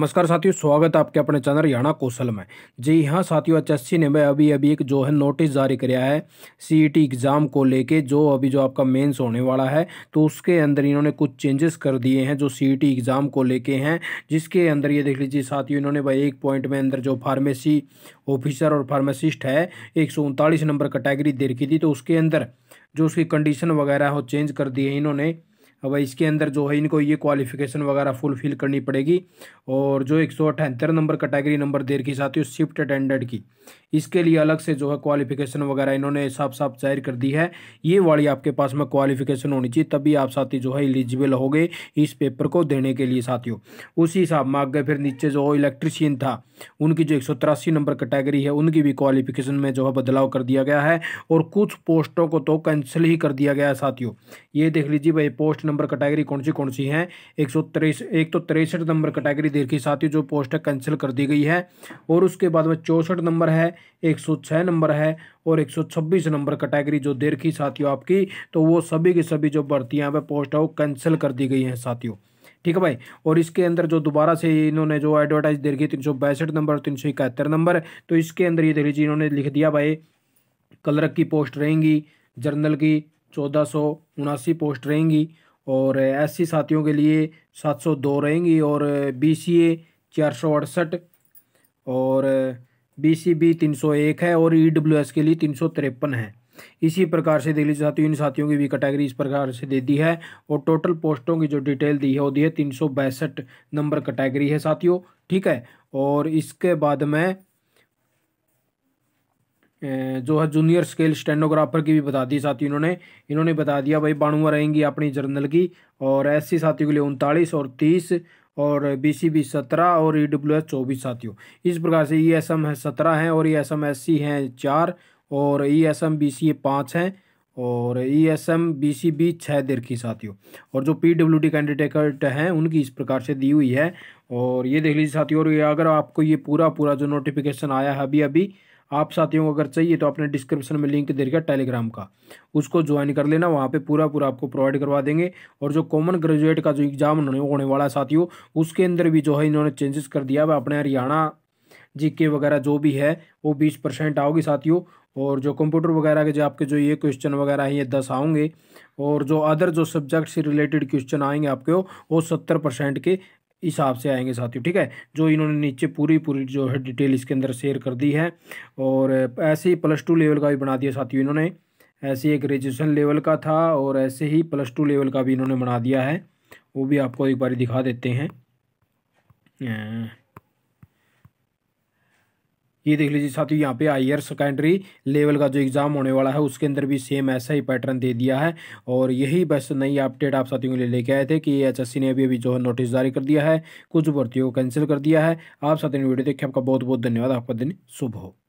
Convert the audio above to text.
नमस्कार साथियों स्वागत है आपके अपने चैनल हरियाणा कौशल में जी हाँ साथियों एच एस ने मैं अभी अभी एक जो है नोटिस जारी कराया है सीईटी एग्ज़ाम को लेके जो अभी जो आपका मेंस होने वाला है तो उसके अंदर इन्होंने कुछ चेंजेस कर दिए हैं जो सीईटी एग्ज़ाम को लेके हैं जिसके अंदर ये देख लीजिए साथियों इन्होंने भाई एक पॉइंट में अंदर जो फार्मेसी ऑफिसर और फार्मासिस्ट है एक नंबर कैटेगरी दे रखी थी तो उसके अंदर जो उसकी कंडीशन वगैरह हो चेंज कर दी है इन्होंने अब इसके अंदर जो है इनको ये क्वालिफिकेशन वगैरह फुलफिल करनी पड़ेगी और जो एक नंबर कैटेगरी नंबर देर की ही शिफ्ट अटेंडेंट की इसके लिए अलग से जो है क्वालिफिकेशन वगैरह इन्होंने साफ साफ जाहिर कर दी है ये वाली आपके पास में क्वालिफिकेशन होनी चाहिए तभी आप साथी जो है एलिजिबल हो गए इस पेपर को देने के लिए साथियों उसी हिसाब में आगे फिर नीचे जो इलेक्ट्रिशियन था उनकी जो एक नंबर कैटेगरी है उनकी भी क्वालिफिकेशन में जो है बदलाव कर दिया गया है और कुछ पोस्टों को तो कैंसिल ही कर दिया गया है साथियों ये देख लीजिए भाई पोस्ट नंबर कैटेगरी कौन सी कौन सी है एक सौ तिरस एक तो तिरसठ नंबर कैटेगरी देखिए साथियों जो पोस्ट है कैंसिल कर दी गई है और उसके बाद में चौंसठ नंबर है एक सौ छः नंबर है और एक सौ छब्बीस नंबर कैटेगरी जो देर की साथियों आपकी तो वो सभी की सभी जो भर्तियाँ यहाँ पर पोस्ट है वो कैंसिल कर दी गई हैं साथियों ठीक है भाई और इसके अंदर जो दोबारा से इन्होंने जो एडवर्टाइज दे रखी तीन सौ बैसठ नंबर तीन सौ इकहत्तर नंबर तो इसके अंदर ये देख लीजिए इन्होंने लिख दिया भाई कलरक की पोस्ट रहेंगी जर्नल की चौदह सौ उनासी पोस्ट रहेंगी और एस साथियों के लिए सात सौ दो रहेंगी और बी सी ए चार सौ अड़सठ और बी सी बी तीन सौ एक है और ई डब्ल्यू एस के लिए तीन सौ तिरपन है इसी प्रकार से दिल्ली साथियों इन साथियों की भी कैटेगरी इस प्रकार से दे दी है और टोटल पोस्टों की जो डिटेल दी है वो दी है तीन सौ बैसठ नंबर कैटेगरी है साथियों ठीक है और इसके बाद में जो है जूनियर स्केल स्टेनोग्राफर की भी बता दी साथी इन्होंने इन्होंने बता दिया भाई बाणुआ रहेंगी अपनी जर्नल की और एस सी साथियों के लिए उनतालीस और तीस और बी सी बी सत्रह और ई डब्ल्यू एस चौबीस साथियों इस प्रकार से ई एस एम है सत्रह हैं और E S M S C हैं चार और E S M B C A पाँच हैं और E S M B C B छः देर की साथियों और जो पी डब्ल्यू डी कैंडिडेट हैं उनकी इस प्रकार से दी हुई है और ये देख लीजिए साथियों और ये अगर आपको ये पूरा पूरा जो नोटिफिकेशन आया है अभी अभी आप साथियों को अगर चाहिए तो आपने डिस्क्रिप्शन में लिंक दे रखा टेलीग्राम का उसको ज्वाइन कर लेना वहाँ पे पूरा पूरा आपको प्रोवाइड करवा देंगे और जो कॉमन ग्रेजुएट का जो एग्ज़ाम होने वाला साथियों उसके अंदर भी जो है इन्होंने चेंजेस कर दिया वह अपने हरियाणा जीके वगैरह जो भी है वो बीस परसेंट आओगी साथियों और जो कंप्यूटर वगैरह के जो आपके जो ये क्वेश्चन वगैरह हैं ये दस आओगे और जो अदर जो सब्जेक्ट से रिलेटेड क्वेश्चन आएंगे आपके वो सत्तर परसेंट के हिसाब से आएंगे साथियों ठीक है जो इन्होंने नीचे पूरी पूरी जो है डिटेल इसके अंदर शेयर कर दी है और ऐसे ही प्लस टू लेवल का भी बना दिया साथियों इन्होंने ऐसे ही ग्रेजुएसन लेवल का था और ऐसे ही प्लस टू लेवल का भी इन्होंने बना दिया है वो भी आपको एक बार दिखा देते हैं अं, ये देख लीजिए साथियों यहाँ पे हायर सेकेंडरी लेवल का जो एग्ज़ाम होने वाला है उसके अंदर भी सेम ऐसा ही पैटर्न दे दिया है और यही बस नई अपडेट आप साथियों के लिए लेके आए थे कि एच ने अभी अभी जो है नोटिस जारी कर दिया है कुछ भर्तियों को कैंसिल कर दिया है आप साथियों ने वीडियो देखिए आपका बहुत बहुत धन्यवाद आपका दिन शुभ हो